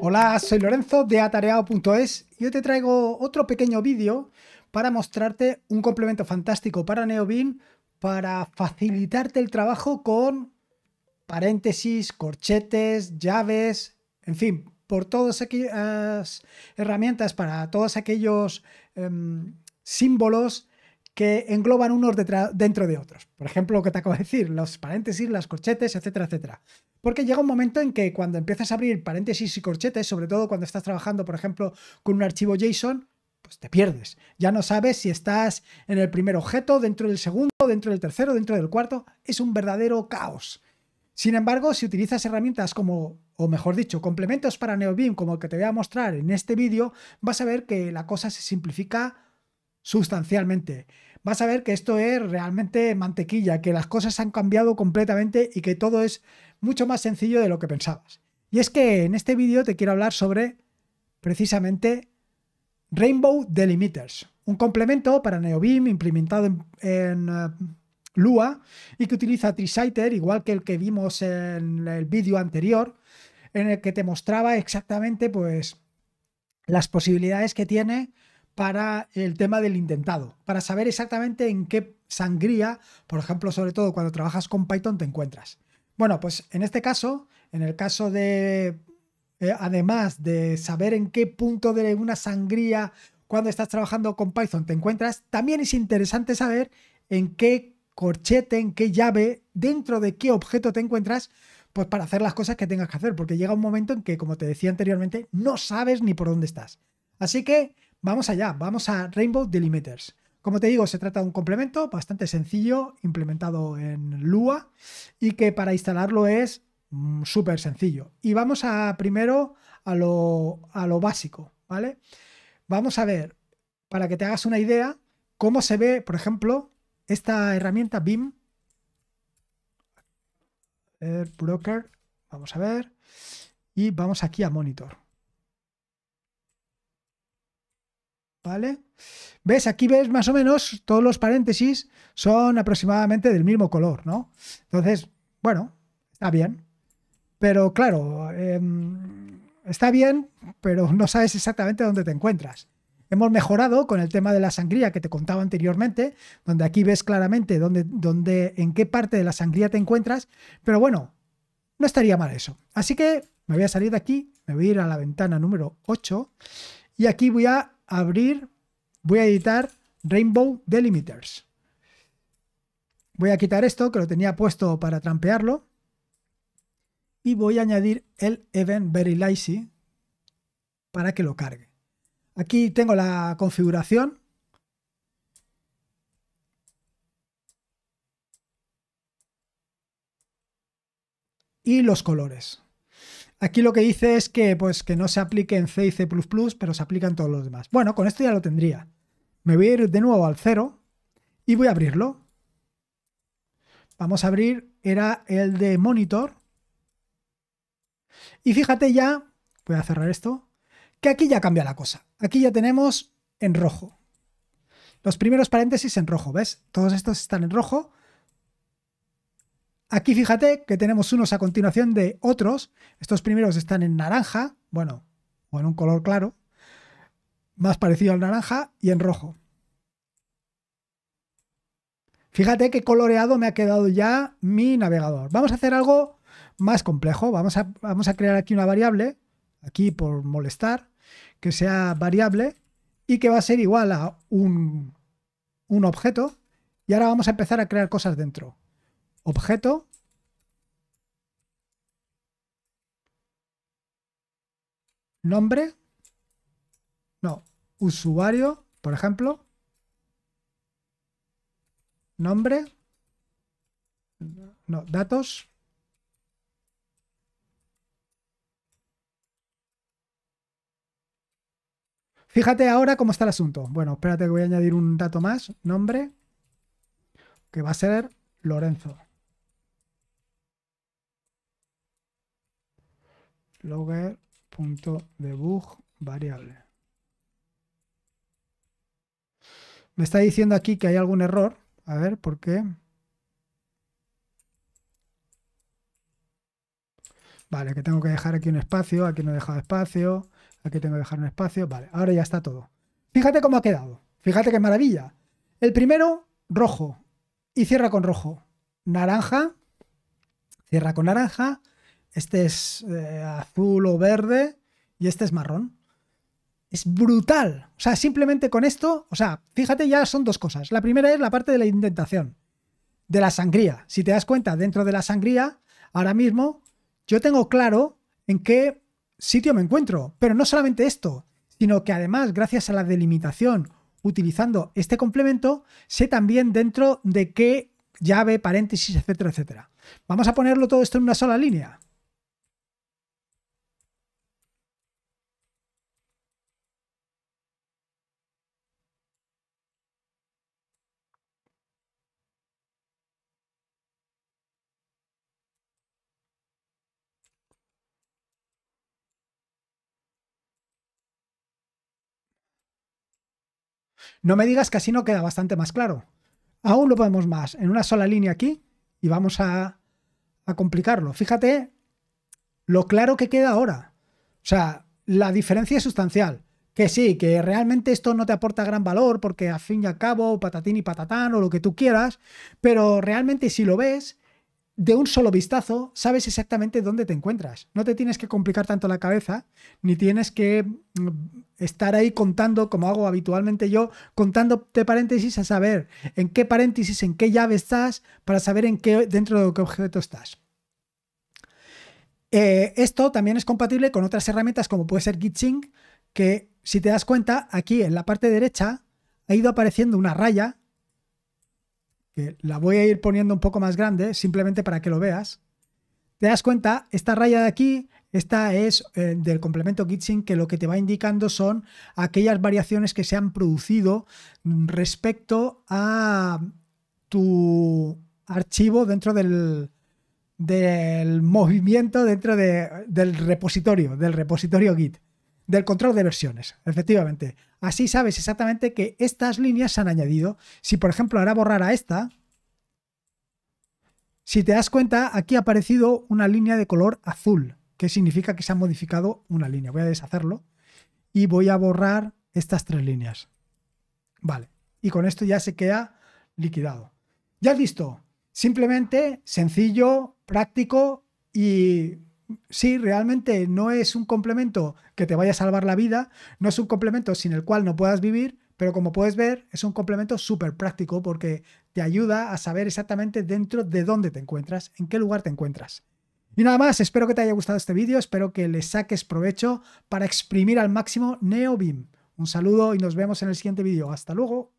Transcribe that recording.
Hola, soy Lorenzo de atareado.es y hoy te traigo otro pequeño vídeo para mostrarte un complemento fantástico para Neobin para facilitarte el trabajo con paréntesis, corchetes, llaves, en fin, por todas aquellas herramientas, para todos aquellos em, símbolos que engloban unos dentro de otros. Por ejemplo, lo que te acabo de decir, los paréntesis, las corchetes, etcétera, etcétera. Porque llega un momento en que cuando empiezas a abrir paréntesis y corchetes, sobre todo cuando estás trabajando, por ejemplo, con un archivo JSON, pues te pierdes. Ya no sabes si estás en el primer objeto, dentro del segundo, dentro del tercero, dentro del cuarto. Es un verdadero caos. Sin embargo, si utilizas herramientas como, o mejor dicho, complementos para NeoBeam como el que te voy a mostrar en este vídeo, vas a ver que la cosa se simplifica sustancialmente vas a ver que esto es realmente mantequilla, que las cosas han cambiado completamente y que todo es mucho más sencillo de lo que pensabas. Y es que en este vídeo te quiero hablar sobre precisamente Rainbow Delimiters, un complemento para NeoBeam implementado en, eh, Lua y que utiliza Trisiter, igual que el que vimos en el vídeo anterior, en el que te mostraba exactamente pues las posibilidades que tiene para el tema del intentado, para saber exactamente en qué sangría, por ejemplo, sobre todo cuando trabajas con Python, te encuentras. Bueno, pues en este caso, en el caso de, eh, además de saber en qué punto de una sangría cuando estás trabajando con Python te encuentras, también es interesante saber en qué corchete, en qué llave, dentro de qué objeto te encuentras, pues para hacer las cosas que tengas que hacer, porque llega un momento en que, como te decía anteriormente, no sabes ni por dónde estás. Así que Vamos allá, vamos a Rainbow Delimiters. Como te digo, se trata de un complemento bastante sencillo, implementado en Lua, y que para instalarlo es mm, súper sencillo. Y vamos a primero a lo, a lo básico, ¿vale? Vamos a ver, para que te hagas una idea, cómo se ve, por ejemplo, esta herramienta BIM Broker. Vamos a ver. Y vamos aquí a monitor. ¿Vale? ¿Ves? Aquí ves más o menos todos los paréntesis son aproximadamente del mismo color, ¿no? Entonces, bueno, está bien. Pero claro, em, está bien, pero no sabes exactamente dónde te encuentras. Hemos mejorado con el tema de la sangría que te contaba anteriormente, donde aquí ves claramente dónde, en qué parte de la sangría te encuentras, pero bueno, no estaría mal eso. Así que me voy a salir de aquí, me voy a ir a la ventana número 8 y aquí voy a abrir, voy a editar Rainbow Delimiters. Voy a quitar esto que lo tenía puesto para trampearlo. Y voy a añadir el Event Very Lazy para que lo cargue. Aquí tengo la configuración. Y los colores. Aquí lo que dice es que, pues, que no se aplique en C y C++, pero se aplican en todos los demás. Bueno, con esto ya lo tendría. Me voy a ir de nuevo al cero y voy a abrirlo. Vamos a abrir, era el de monitor. Y fíjate ya, voy a cerrar esto, que aquí ya cambia la cosa. Aquí ya tenemos en rojo. Los primeros paréntesis en rojo, ¿ves? Todos estos están en rojo Aquí fíjate que tenemos unos a continuación de otros. Estos primeros están en naranja, bueno, o en un color claro, más parecido al naranja, y en rojo. Fíjate qué coloreado me ha quedado ya mi navegador. Vamos a hacer algo más complejo. Vamos a, vamos a crear aquí una variable, aquí por molestar, que sea variable y que va a ser igual a un, un objeto. Y ahora vamos a empezar a crear cosas dentro objeto. Nombre. No, usuario, por ejemplo. Nombre. No, datos. Fíjate ahora cómo está el asunto. Bueno, espérate que voy a añadir un dato más. Nombre. Que va a ser Lorenzo. logger.debug variable. Me está diciendo aquí que hay algún error. A ver, ¿por qué? Vale, que tengo que dejar aquí un espacio, aquí no he dejado espacio, aquí tengo que dejar un espacio. Vale, ahora ya está todo. Fíjate cómo ha quedado. Fíjate qué maravilla. El primero, rojo. Y cierra con rojo. Naranja. Cierra con naranja este es eh, azul o verde y este es marrón. Es brutal. O sea, simplemente con esto, o sea, fíjate, ya son dos cosas. La primera es la parte de la indentación, de la sangría. Si te das cuenta, dentro de la sangría, ahora mismo yo tengo claro en qué sitio me encuentro. Pero no solamente esto, sino que además, gracias a la delimitación utilizando este complemento, sé también dentro de qué llave, paréntesis, etcétera, etcétera. Vamos a ponerlo todo esto en una sola línea. No me digas que así no queda bastante más claro. Aún lo podemos más en una sola línea aquí y vamos a, complicarlo. Fíjate lo claro que queda ahora. O sea, la diferencia es sustancial. Que sí, que realmente esto no te aporta gran valor porque a fin y al cabo, patatín y patatán o lo que tú quieras, pero realmente si lo ves, de un solo vistazo sabes exactamente dónde te encuentras. No te tienes que complicar tanto la cabeza, ni tienes que mm, estar ahí contando, como hago habitualmente yo, contándote paréntesis a saber en qué paréntesis, en qué llave estás, para saber en qué, dentro de qué objeto estás. Eh, esto también es compatible con otras herramientas como puede ser GitSync, que si te das cuenta, aquí en la parte derecha ha ido apareciendo una raya que la voy a ir poniendo un poco más grande, simplemente para que lo veas. Te das cuenta, esta raya de aquí, esta es eh, del complemento Gitching, que lo que te va indicando son aquellas variaciones que se han producido respecto a tu archivo dentro del, movimiento dentro del repositorio, del repositorio Git del control de versiones, efectivamente. Así sabes exactamente que estas líneas se han añadido. Si por ejemplo ahora a esta, si te das cuenta, aquí ha aparecido una línea de color azul, que significa que se ha modificado una línea. Voy a deshacerlo y voy a borrar estas tres líneas. Vale, y con esto ya se queda liquidado. Ya has visto, simplemente sencillo, práctico y sí, realmente no es un complemento que te vaya a salvar la vida, no es un complemento sin el cual no puedas vivir, pero como puedes ver, es un complemento súper práctico porque te ayuda a saber exactamente dentro de dónde te encuentras, en qué lugar te encuentras. Y nada más, espero que te haya gustado este vídeo, espero que le saques provecho para exprimir al máximo NeoBeam. Un saludo y nos vemos en el siguiente vídeo. Hasta luego.